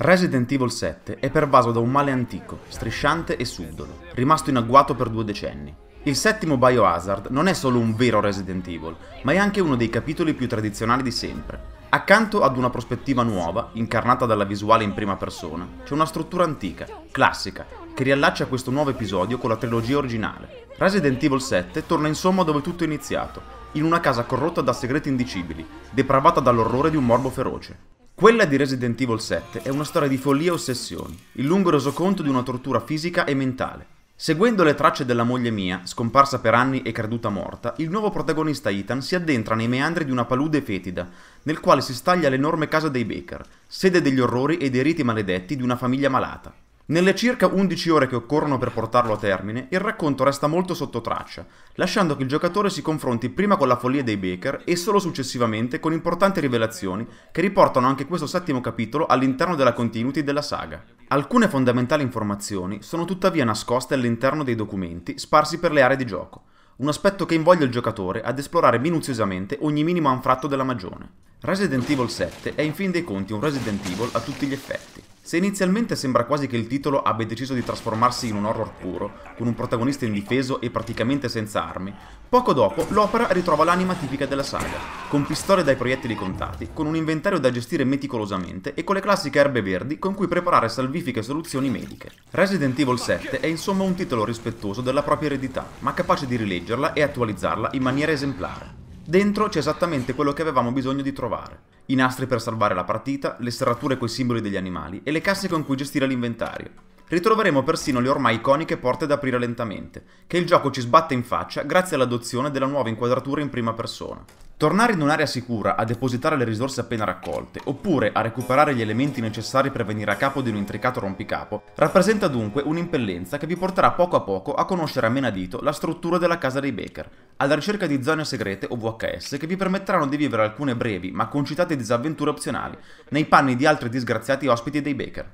Resident Evil 7 è pervaso da un male antico, strisciante e subdolo, rimasto in agguato per due decenni. Il settimo Biohazard non è solo un vero Resident Evil, ma è anche uno dei capitoli più tradizionali di sempre. Accanto ad una prospettiva nuova, incarnata dalla visuale in prima persona, c'è una struttura antica, classica, che riallaccia questo nuovo episodio con la trilogia originale. Resident Evil 7 torna insomma dove tutto è iniziato, in una casa corrotta da segreti indicibili, depravata dall'orrore di un morbo feroce. Quella di Resident Evil 7 è una storia di follia e ossessioni, il lungo resoconto di una tortura fisica e mentale. Seguendo le tracce della moglie mia, scomparsa per anni e creduta morta, il nuovo protagonista Ethan si addentra nei meandri di una palude fetida, nel quale si staglia l'enorme casa dei Baker, sede degli orrori e dei riti maledetti di una famiglia malata. Nelle circa 11 ore che occorrono per portarlo a termine, il racconto resta molto sotto traccia, lasciando che il giocatore si confronti prima con la follia dei Baker e solo successivamente con importanti rivelazioni che riportano anche questo settimo capitolo all'interno della continuity della saga. Alcune fondamentali informazioni sono tuttavia nascoste all'interno dei documenti sparsi per le aree di gioco, un aspetto che invoglia il giocatore ad esplorare minuziosamente ogni minimo anfratto della magione. Resident Evil 7 è in fin dei conti un Resident Evil a tutti gli effetti. Se inizialmente sembra quasi che il titolo abbia deciso di trasformarsi in un horror puro, con un protagonista indifeso e praticamente senza armi, poco dopo l'opera ritrova l'anima tipica della saga, con pistole dai proiettili contati, con un inventario da gestire meticolosamente e con le classiche erbe verdi con cui preparare salvifiche soluzioni mediche. Resident Evil 7 è insomma un titolo rispettoso della propria eredità, ma capace di rileggerla e attualizzarla in maniera esemplare. Dentro c'è esattamente quello che avevamo bisogno di trovare. I nastri per salvare la partita, le serrature coi simboli degli animali e le casse con cui gestire l'inventario. Ritroveremo persino le ormai iconiche porte da aprire lentamente, che il gioco ci sbatte in faccia grazie all'adozione della nuova inquadratura in prima persona. Tornare in un'area sicura a depositare le risorse appena raccolte, oppure a recuperare gli elementi necessari per venire a capo di un intricato rompicapo, rappresenta dunque un'impellenza che vi porterà poco a poco a conoscere a menadito la struttura della casa dei Baker, alla ricerca di zone segrete o VHS che vi permetteranno di vivere alcune brevi ma concitate disavventure opzionali, nei panni di altri disgraziati ospiti dei Baker.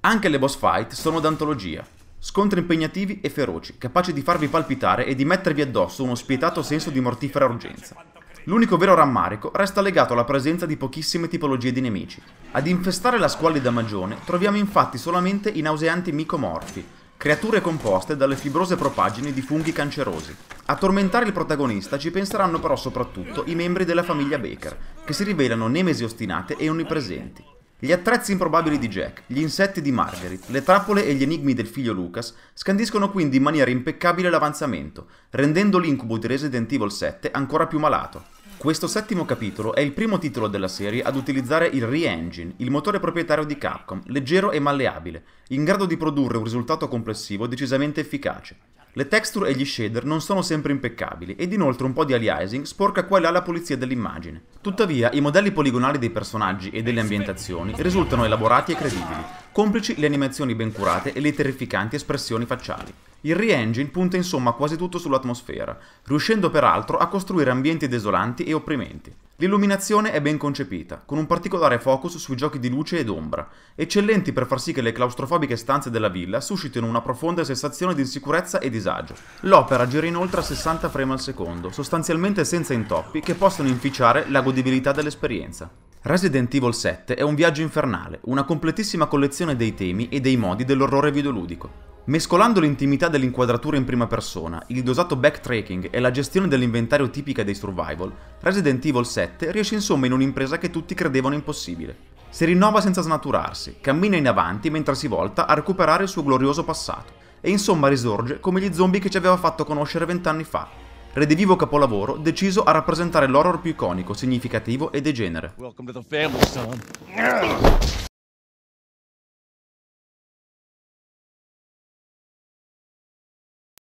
Anche le boss fight sono d'antologia, Scontri impegnativi e feroci, capaci di farvi palpitare e di mettervi addosso uno spietato senso di mortifera urgenza. L'unico vero rammarico resta legato alla presenza di pochissime tipologie di nemici. Ad infestare la squallida magione troviamo infatti solamente i nauseanti micomorfi, creature composte dalle fibrose propaggini di funghi cancerosi. A tormentare il protagonista ci penseranno però soprattutto i membri della famiglia Baker, che si rivelano nemesi ostinate e onnipresenti. Gli attrezzi improbabili di Jack, gli insetti di Margaret, le trappole e gli enigmi del figlio Lucas scandiscono quindi in maniera impeccabile l'avanzamento, rendendo l'incubo di Resident Evil 7 ancora più malato. Questo settimo capitolo è il primo titolo della serie ad utilizzare il Re-Engine, il motore proprietario di Capcom, leggero e malleabile, in grado di produrre un risultato complessivo decisamente efficace. Le texture e gli shader non sono sempre impeccabili ed inoltre un po' di aliasing sporca qua e là la pulizia dell'immagine. Tuttavia, i modelli poligonali dei personaggi e delle ambientazioni risultano elaborati e credibili, complici le animazioni ben curate e le terrificanti espressioni facciali. Il re-engine punta insomma quasi tutto sull'atmosfera, riuscendo peraltro a costruire ambienti desolanti e opprimenti. L'illuminazione è ben concepita, con un particolare focus sui giochi di luce ed ombra, eccellenti per far sì che le claustrofobiche stanze della villa suscitino una profonda sensazione di insicurezza e disagio. L'opera gira inoltre a 60 frame al secondo, sostanzialmente senza intoppi che possono inficiare la godibilità dell'esperienza. Resident Evil 7 è un viaggio infernale, una completissima collezione dei temi e dei modi dell'orrore videoludico. Mescolando l'intimità dell'inquadratura in prima persona, il dosato backtracking e la gestione dell'inventario tipica dei survival, Resident Evil 7 riesce insomma in un'impresa che tutti credevano impossibile. Si rinnova senza snaturarsi, cammina in avanti mentre si volta a recuperare il suo glorioso passato, e insomma risorge come gli zombie che ci aveva fatto conoscere vent'anni fa. Redivivo capolavoro deciso a rappresentare l'horror più iconico, significativo e degenere. Welcome to the family,